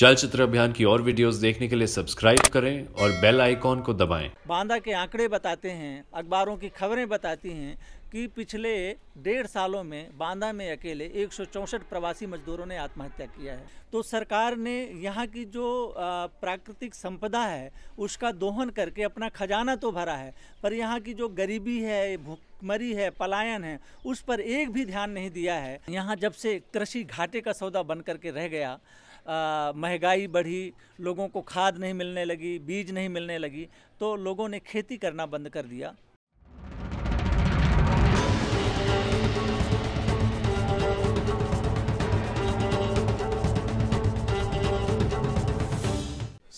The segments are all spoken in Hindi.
चलचित्र अभियान की और वीडियोस देखने के लिए सब्सक्राइब करें और बेल आइकॉन को दबाएं। बांदा के आंकड़े बताते हैं अखबारों की खबरें बताती हैं कि पिछले डेढ़ सालों में बांदा में अकेले एक प्रवासी मजदूरों ने आत्महत्या किया है तो सरकार ने यहाँ की जो प्राकृतिक संपदा है उसका दोहन करके अपना खजाना तो भरा है पर यहाँ की जो गरीबी है भूखमरी है पलायन है उस पर एक भी ध्यान नहीं दिया है यहाँ जब से कृषि घाटे का सौदा बन करके रह गया महंगाई बढ़ी लोगों को खाद नहीं मिलने लगी बीज नहीं मिलने लगी तो लोगों ने खेती करना बंद कर दिया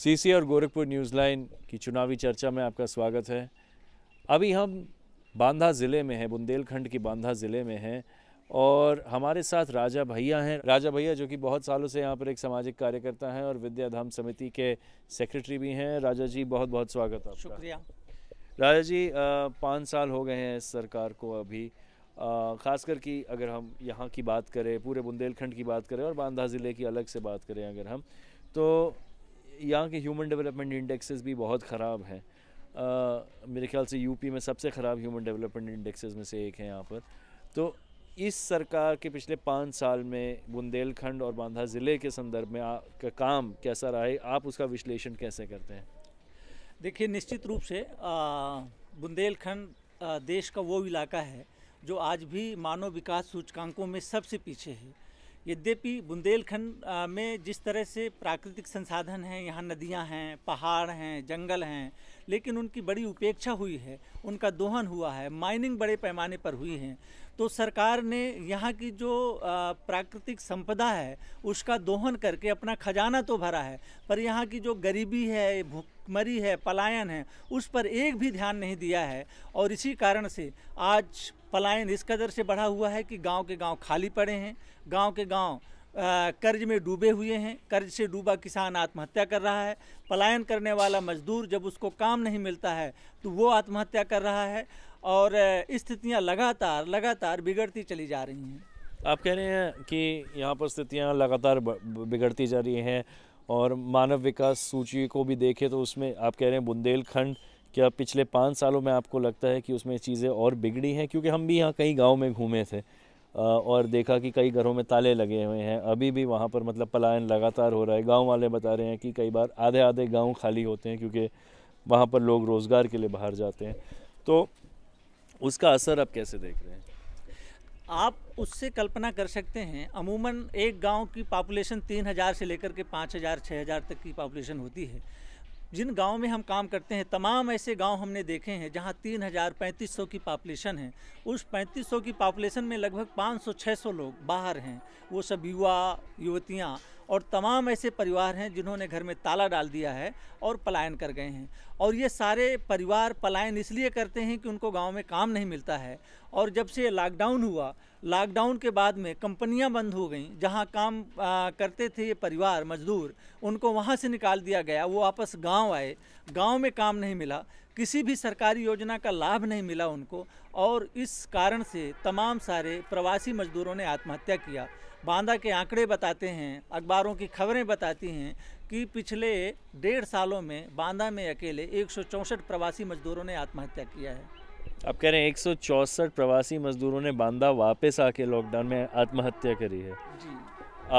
सीसी और गोरखपुर न्यूज़ लाइन की चुनावी चर्चा में आपका स्वागत है अभी हम बांधा ज़िले में हैं बुंदेलखंड की बांधा ज़िले में हैं और हमारे साथ राजा भैया हैं राजा भैया जो कि बहुत सालों से यहाँ पर एक सामाजिक कार्यकर्ता हैं और विद्याधाम समिति के सेक्रेटरी भी हैं राजा जी बहुत बहुत स्वागत है शुक्रिया राजा जी पाँच साल हो गए हैं इस सरकार को अभी ख़ासकर कि अगर हम यहाँ की बात करें पूरे बुंदेलखंड की बात करें और बांदा ज़िले की अलग से बात करें अगर हम तो यहाँ के ह्यूमन डेवलपमेंट इंडेक्सेस भी बहुत ख़राब हैं मेरे ख्याल से यूपी में सबसे ख़राब ह्यूमन डेवलपमेंट इंडेक्सेस में से एक है यहाँ पर तो इस सरकार के पिछले पाँच साल में बुंदेलखंड और बांधा ज़िले के संदर्भ में आ, का काम कैसा रहा है आप उसका विश्लेषण कैसे करते हैं देखिए निश्चित रूप से बुंदेलखंड देश का वो इलाका है जो आज भी मानव विकास सूचकांकों में सबसे पीछे है यद्यपि बुंदेलखंड में जिस तरह से प्राकृतिक संसाधन हैं यहाँ नदियाँ हैं पहाड़ हैं जंगल हैं लेकिन उनकी बड़ी उपेक्षा हुई है उनका दोहन हुआ है माइनिंग बड़े पैमाने पर हुई है तो सरकार ने यहाँ की जो प्राकृतिक संपदा है उसका दोहन करके अपना खजाना तो भरा है पर यहाँ की जो गरीबी है भूखमरी है पलायन है उस पर एक भी ध्यान नहीं दिया है और इसी कारण से आज पलायन इस कदर से बढ़ा हुआ है कि गांव के गांव खाली पड़े हैं गांव के गांव कर्ज में डूबे हुए हैं कर्ज से डूबा किसान आत्महत्या कर रहा है पलायन करने वाला मजदूर जब उसको काम नहीं मिलता है तो वो आत्महत्या कर रहा है और स्थितियाँ लगातार लगातार बिगड़ती चली जा रही हैं आप कह रहे हैं कि यहाँ पर स्थितियाँ लगातार बिगड़ती जा रही हैं और मानव विकास सूची को भी देखें तो उसमें आप कह रहे हैं बुंदेलखंड क्या पिछले पाँच सालों में आपको लगता है कि उसमें चीज़ें और बिगड़ी हैं क्योंकि हम भी यहाँ कई गाँव में घूमे थे और देखा कि कई घरों में ताले लगे हुए हैं अभी भी वहाँ पर मतलब पलायन लगातार हो रहा है गाँव वाले बता रहे हैं कि कई बार आधे आधे गाँव खाली होते हैं क्योंकि वहाँ पर लोग रोज़गार के लिए बाहर जाते हैं तो उसका असर आप कैसे देख रहे हैं आप उससे कल्पना कर सकते हैं अमूमन एक गांव की पॉपुलेशन तीन हज़ार से लेकर के पाँच हज़ार छः हज़ार तक की पॉपुलेशन होती है जिन गांव में हम काम करते हैं तमाम ऐसे गांव हमने देखे हैं जहां तीन हज़ार पैंतीस सौ की पॉपुलेशन है उस पैंतीस सौ की पॉपुलेशन में लगभग पाँच सौ छः सौ लोग बाहर हैं वो सब युवा युवतियाँ और तमाम ऐसे परिवार हैं जिन्होंने घर में ताला डाल दिया है और पलायन कर गए हैं और ये सारे परिवार पलायन इसलिए करते हैं कि उनको गांव में काम नहीं मिलता है और जब से लॉकडाउन हुआ लॉकडाउन के बाद में कंपनियां बंद हो गईं जहां काम आ, करते थे ये परिवार मजदूर उनको वहां से निकाल दिया गया वो वापस गांव आए गांव में काम नहीं मिला किसी भी सरकारी योजना का लाभ नहीं मिला उनको और इस कारण से तमाम सारे प्रवासी मजदूरों ने आत्महत्या किया बांदा के आंकड़े बताते हैं अखबारों की खबरें बताती हैं कि पिछले डेढ़ सालों में बांदा में अकेले एक प्रवासी मजदूरों ने आत्महत्या किया है आप कह रहे हैं एक प्रवासी मजदूरों ने बांदा वापस आके लॉकडाउन में आत्महत्या करी है जी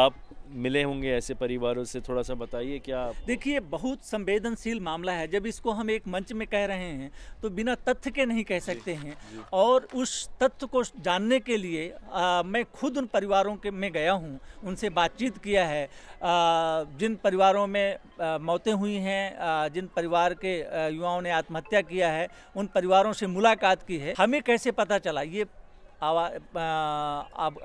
आप मिले होंगे ऐसे परिवारों से थोड़ा सा बताइए क्या देखिए बहुत संवेदनशील मामला है जब इसको हम एक मंच में कह रहे हैं तो बिना तथ्य के नहीं कह सकते हैं और उस तथ्य को जानने के लिए आ, मैं खुद उन परिवारों के में गया हूँ उनसे बातचीत किया है आ, जिन परिवारों में आ, मौतें हुई हैं जिन परिवार के युवाओं ने आत्महत्या किया है उन परिवारों से मुलाकात की है हमें कैसे पता चला ये आवा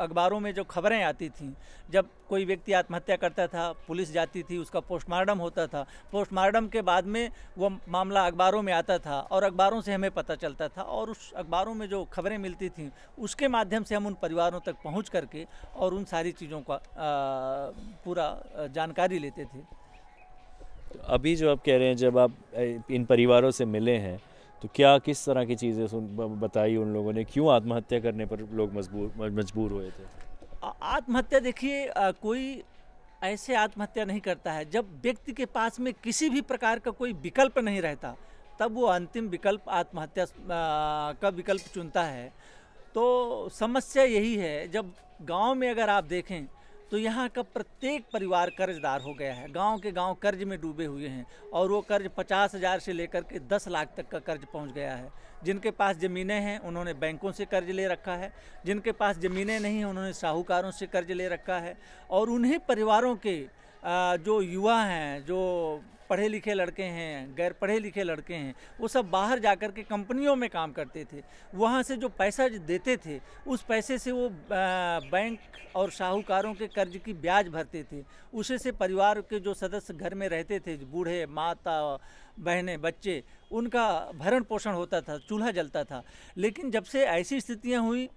अखबारों में जो खबरें आती थी जब कोई व्यक्ति आत्महत्या करता था पुलिस जाती थी उसका पोस्टमार्टम होता था पोस्टमार्टम के बाद में वो मामला अखबारों में आता था और अखबारों से हमें पता चलता था और उस अखबारों में जो खबरें मिलती थी उसके माध्यम से हम उन परिवारों तक पहुँच करके और उन सारी चीज़ों का पूरा जानकारी लेते थे अभी जो आप कह रहे हैं जब आप इन परिवारों से मिले हैं तो क्या किस तरह की चीज़ें बताई उन लोगों ने क्यों आत्महत्या करने पर लोग मजबूर मजबूर हुए थे आत्महत्या देखिए कोई ऐसे आत्महत्या नहीं करता है जब व्यक्ति के पास में किसी भी प्रकार का कोई विकल्प नहीं रहता तब वो अंतिम विकल्प आत्महत्या का विकल्प चुनता है तो समस्या यही है जब गांव में अगर आप देखें तो यहाँ का प्रत्येक परिवार कर्जदार हो गया है गांव के गांव कर्ज में डूबे हुए हैं और वो कर्ज पचास हज़ार से लेकर के दस लाख तक का कर्ज पहुंच गया है जिनके पास ज़मीनें हैं उन्होंने बैंकों से कर्ज ले रखा है जिनके पास ज़मीनें नहीं हैं उन्होंने साहूकारों से कर्ज ले रखा है और उन्हीं परिवारों के जो युवा हैं जो पढ़े लिखे लड़के हैं गैर पढ़े लिखे लड़के हैं वो सब बाहर जा कर के कंपनियों में काम करते थे वहाँ से जो पैसा देते थे उस पैसे से वो बैंक और शाहूकारों के कर्ज की ब्याज भरते थे उसे से परिवार के जो सदस्य घर में रहते थे बूढ़े माता बहनें बच्चे उनका भरण पोषण होता था चूल्हा जलता था लेकिन जब से ऐसी स्थितियाँ हुई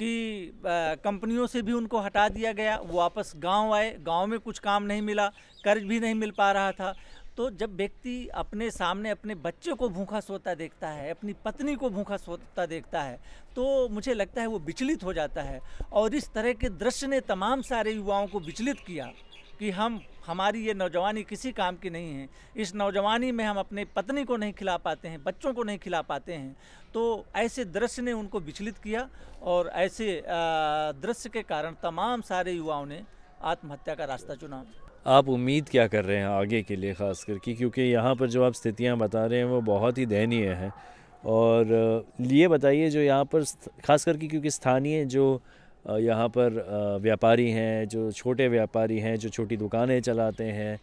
कि कंपनियों से भी उनको हटा दिया गया वो वापस गांव आए गांव में कुछ काम नहीं मिला कर्ज भी नहीं मिल पा रहा था तो जब व्यक्ति अपने सामने अपने बच्चे को भूखा सोता देखता है अपनी पत्नी को भूखा सोता देखता है तो मुझे लगता है वो विचलित हो जाता है और इस तरह के दृश्य ने तमाम सारे युवाओं को विचलित किया कि हम हमारी ये नौजवानी किसी काम की नहीं है इस नौजवानी में हम अपने पत्नी को नहीं खिला पाते हैं बच्चों को नहीं खिला पाते हैं तो ऐसे दृश्य ने उनको विचलित किया और ऐसे दृश्य के कारण तमाम सारे युवाओं ने आत्महत्या का रास्ता चुना आप उम्मीद क्या कर रहे हैं आगे के लिए ख़ास करके क्योंकि यहाँ पर जो आप स्थितियाँ बता रहे हैं वो बहुत ही दयनीय हैं और ये बताइए जो यहाँ पर खास करके क्योंकि स्थानीय जो यहाँ पर व्यापारी हैं जो छोटे व्यापारी हैं जो छोटी दुकानें चलाते हैं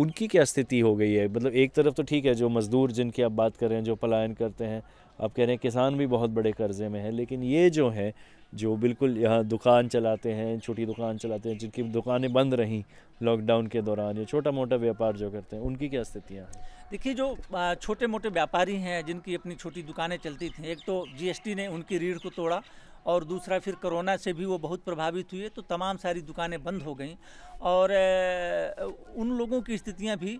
उनकी क्या स्थिति हो गई है मतलब एक तरफ तो ठीक है जो मज़दूर जिनकी आप बात कर रहे हैं जो पलायन करते हैं आप कह रहे हैं किसान भी बहुत बड़े कर्जे में है लेकिन ये जो है जो बिल्कुल यहाँ दुकान चलाते हैं छोटी दुकान चलाते हैं जिनकी दुकानें बंद रहीं लॉकडाउन के दौरान या छोटा मोटा व्यापार जो करते हैं उनकी क्या स्थितियाँ हैं देखिए जो छोटे मोटे व्यापारी हैं जिनकी अपनी छोटी दुकानें चलती थी एक तो जीएसटी ने उनकी रीढ़ को तोड़ा और दूसरा फिर कोरोना से भी वो बहुत प्रभावित हुए तो तमाम सारी दुकानें बंद हो गई और उन लोगों की स्थितियाँ भी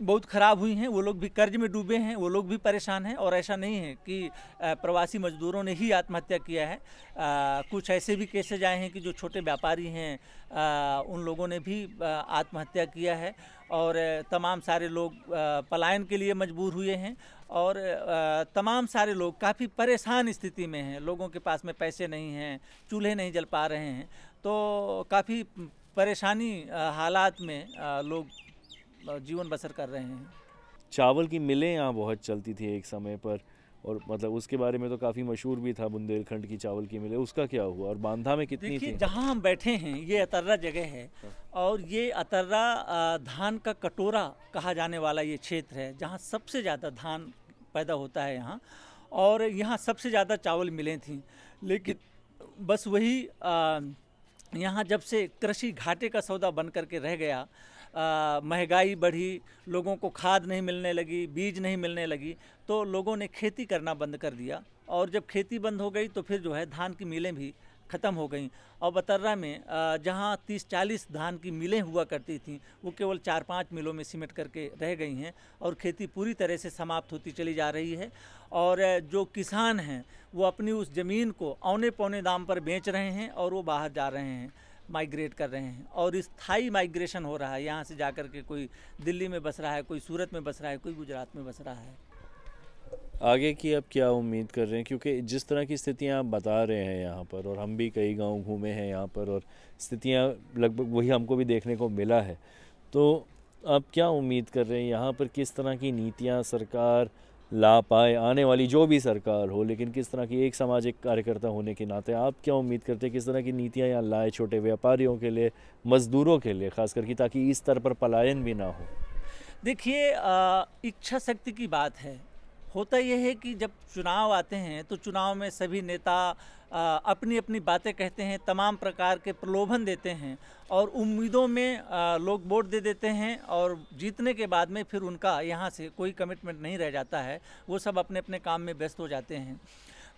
बहुत ख़राब हुई हैं वो लोग भी कर्ज में डूबे हैं वो लोग भी परेशान हैं और ऐसा नहीं है कि प्रवासी मजदूरों ने ही आत्महत्या किया है आ, कुछ ऐसे भी केसेज आए हैं कि जो छोटे व्यापारी हैं आ, उन लोगों ने भी आत्महत्या किया है और तमाम सारे लोग पलायन के लिए मजबूर हुए हैं और तमाम सारे लोग काफ़ी परेशान स्थिति में हैं लोगों के पास में पैसे नहीं हैं चूल्हे नहीं जल पा रहे हैं तो काफ़ी परेशानी हालात में लोग जीवन बसर कर रहे हैं चावल की मिलें यहाँ बहुत चलती थी एक समय पर और मतलब उसके बारे में तो काफ़ी मशहूर भी था बुंदेलखंड की चावल की मिले उसका क्या हुआ और बांधा में कितनी थी जहाँ हम बैठे हैं ये अतर्रा जगह है और ये अतर्रा धान का कटोरा कहा जाने वाला ये क्षेत्र है जहाँ सबसे ज़्यादा धान पैदा होता है यहाँ और यहाँ सबसे ज़्यादा चावल मिलें थी लेकिन बस वही यहाँ जब से कृषि घाटे का सौदा बन करके रह गया महंगाई बढ़ी लोगों को खाद नहीं मिलने लगी बीज नहीं मिलने लगी तो लोगों ने खेती करना बंद कर दिया और जब खेती बंद हो गई तो फिर जो है धान की मिलें भी ख़त्म हो गई और बतर्रा में जहाँ तीस चालीस धान की मिलें हुआ करती थीं वो केवल चार पाँच मिलों में सिमट करके रह गई हैं और खेती पूरी तरह से समाप्त होती चली जा रही है और जो किसान हैं वो अपनी उस ज़मीन को औने पौने दाम पर बेच रहे हैं और वो बाहर जा रहे हैं माइग्रेट कर रहे हैं और स्थाई माइग्रेशन हो रहा है यहाँ से जा कर के कोई दिल्ली में बस रहा है कोई सूरत में बस रहा है कोई गुजरात में बस रहा है आगे की अब क्या उम्मीद कर रहे हैं क्योंकि जिस तरह की स्थितियाँ आप बता रहे हैं यहाँ पर और हम भी कई गांव घूमे हैं यहाँ पर और स्थितियाँ लगभग वही हमको भी देखने को मिला है तो आप क्या उम्मीद कर रहे हैं यहाँ पर किस तरह की नीतियाँ सरकार ला पाए आने वाली जो भी सरकार हो लेकिन किस तरह की एक सामाजिक कार्यकर्ता होने के नाते आप क्या उम्मीद करते हैं किस तरह की नीतियाँ यहाँ लाए छोटे व्यापारियों के लिए मज़दूरों के लिए ख़ास करके ताकि इस स्तर पर पलायन भी ना हो देखिए इच्छा शक्ति की बात है होता यह है कि जब चुनाव आते हैं तो चुनाव में सभी नेता अपनी अपनी बातें कहते हैं तमाम प्रकार के प्रलोभन देते हैं और उम्मीदों में लोग वोट दे देते हैं और जीतने के बाद में फिर उनका यहाँ से कोई कमिटमेंट नहीं रह जाता है वो सब अपने अपने काम में व्यस्त हो जाते हैं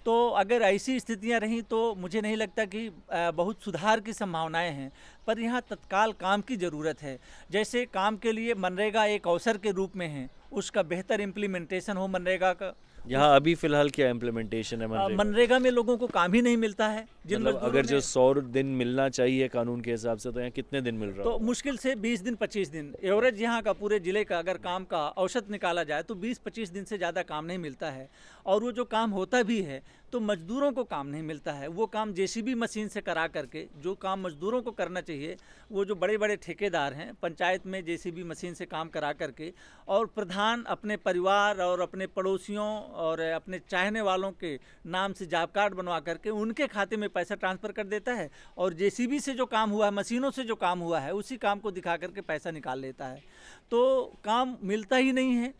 तो अगर ऐसी स्थितियां रहीं तो मुझे नहीं लगता कि बहुत सुधार की संभावनाएं हैं पर यहाँ तत्काल काम की ज़रूरत है जैसे काम के लिए मनरेगा एक अवसर के रूप में है उसका बेहतर इम्प्लीमेंटेशन हो मनरेगा का यहाँ अभी फिलहाल क्या इम्प्लीमेंटेशन है हाँ, मनरेगा? मनरेगा में लोगों को काम ही नहीं मिलता है जिन मतलब अगर जो सौ दिन मिलना चाहिए कानून के हिसाब से तो यहाँ कितने दिन मिल रहा तो मुश्किल से बीस दिन पच्चीस दिन एवरेज यहाँ का पूरे ज़िले का अगर काम का औसत निकाला जाए तो बीस पच्चीस दिन से ज़्यादा काम नहीं मिलता है और वो जो काम होता भी है तो मजदूरों को काम नहीं मिलता है वो काम जेसीबी मशीन से करा करके जो काम मजदूरों को करना चाहिए वो जो बड़े बड़े ठेकेदार हैं पंचायत में जेसीबी मशीन से काम करा करके और प्रधान अपने परिवार और अपने पड़ोसियों और अपने चाहने वालों के नाम से जॉब कार्ड बनवा करके उनके खाते में पैसा ट्रांसफ़र कर देता है और जे से जो काम हुआ है मशीनों से जो काम हुआ है उसी काम को दिखा करके पैसा निकाल लेता है तो काम मिलता ही नहीं है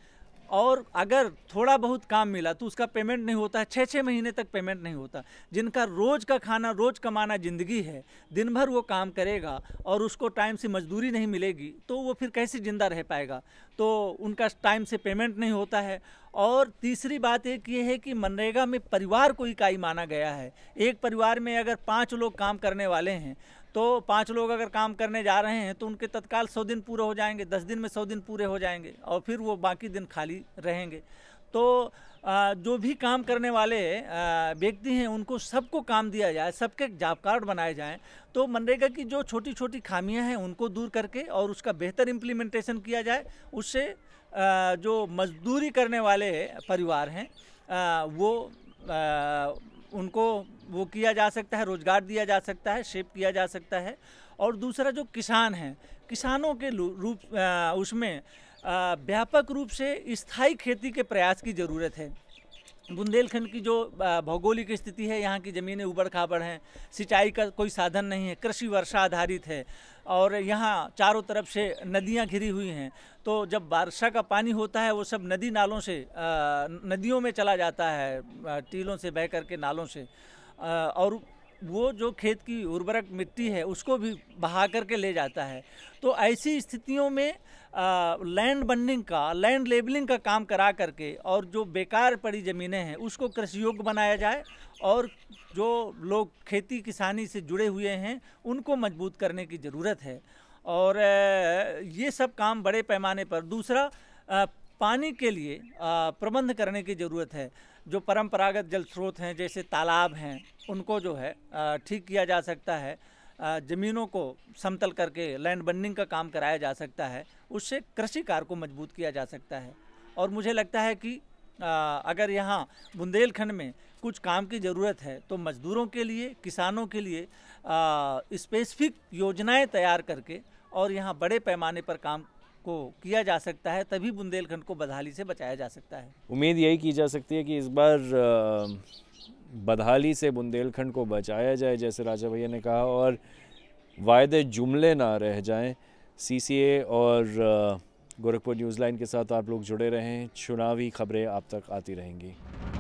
और अगर थोड़ा बहुत काम मिला तो उसका पेमेंट नहीं होता है छः छः महीने तक पेमेंट नहीं होता जिनका रोज़ का खाना रोज़ कमाना ज़िंदगी है दिन भर वो काम करेगा और उसको टाइम से मजदूरी नहीं मिलेगी तो वो फिर कैसे ज़िंदा रह पाएगा तो उनका टाइम से पेमेंट नहीं होता है और तीसरी बात एक ये है कि मनरेगा में परिवार को इकाई माना गया है एक परिवार में अगर पाँच लोग काम करने वाले हैं तो पाँच लोग अगर काम करने जा रहे हैं तो उनके तत्काल सौ दिन पूरे हो जाएंगे दस दिन में सौ दिन पूरे हो जाएंगे और फिर वो बाकी दिन खाली रहेंगे तो जो भी काम करने वाले व्यक्ति हैं उनको सबको काम दिया जाए सबके जॉब कार्ड बनाए जाएं तो मनरेगा की जो छोटी छोटी खामियां हैं उनको दूर करके और उसका बेहतर इम्प्लीमेंटेशन किया जाए उससे जो मजदूरी करने वाले परिवार हैं वो उनको वो किया जा सकता है रोज़गार दिया जा सकता है शेप किया जा सकता है और दूसरा जो किसान है किसानों के रूप उसमें व्यापक रूप से स्थायी खेती के प्रयास की ज़रूरत है बुंदेलखंड की जो भौगोलिक स्थिति है यहाँ की ज़मीनें उबड़ खाबड़ हैं सिंचाई का कोई साधन नहीं है कृषि वर्षा आधारित है और यहाँ चारों तरफ से नदियाँ घिरी हुई हैं तो जब वर्षा का पानी होता है वो सब नदी नालों से नदियों में चला जाता है टीलों से बह करके नालों से और वो जो खेत की उर्वरक मिट्टी है उसको भी बहा करके ले जाता है तो ऐसी स्थितियों में लैंड बंडिंग का लैंड लेबलिंग का काम करा करके और जो बेकार पड़ी ज़मीनें हैं उसको कृषि योग्य बनाया जाए और जो लोग खेती किसानी से जुड़े हुए हैं उनको मजबूत करने की ज़रूरत है और ये सब काम बड़े पैमाने पर दूसरा पानी के लिए प्रबंध करने की ज़रूरत है जो परंपरागत जल स्रोत हैं जैसे तालाब हैं उनको जो है ठीक किया जा सकता है ज़मीनों को समतल करके लैंड बर्निंग का काम कराया जा सकता है उससे कृषि कार्य को मजबूत किया जा सकता है और मुझे लगता है कि अगर यहाँ बुंदेलखंड में कुछ काम की ज़रूरत है तो मज़दूरों के लिए किसानों के लिए स्पेसिफिक योजनाएं तैयार करके और यहाँ बड़े पैमाने पर काम को किया जा सकता है तभी बुंदेलखंड को बदहाली से बचाया जा सकता है उम्मीद यही की जा सकती है कि इस बार बदहाली से बुंदेलखंड को बचाया जाए जैसे राजा भैया ने कहा और वायदे जुमले ना रह जाएं सीसीए और गोरखपुर न्यूज़ लाइन के साथ आप लोग जुड़े रहें चुनावी खबरें आप तक आती रहेंगी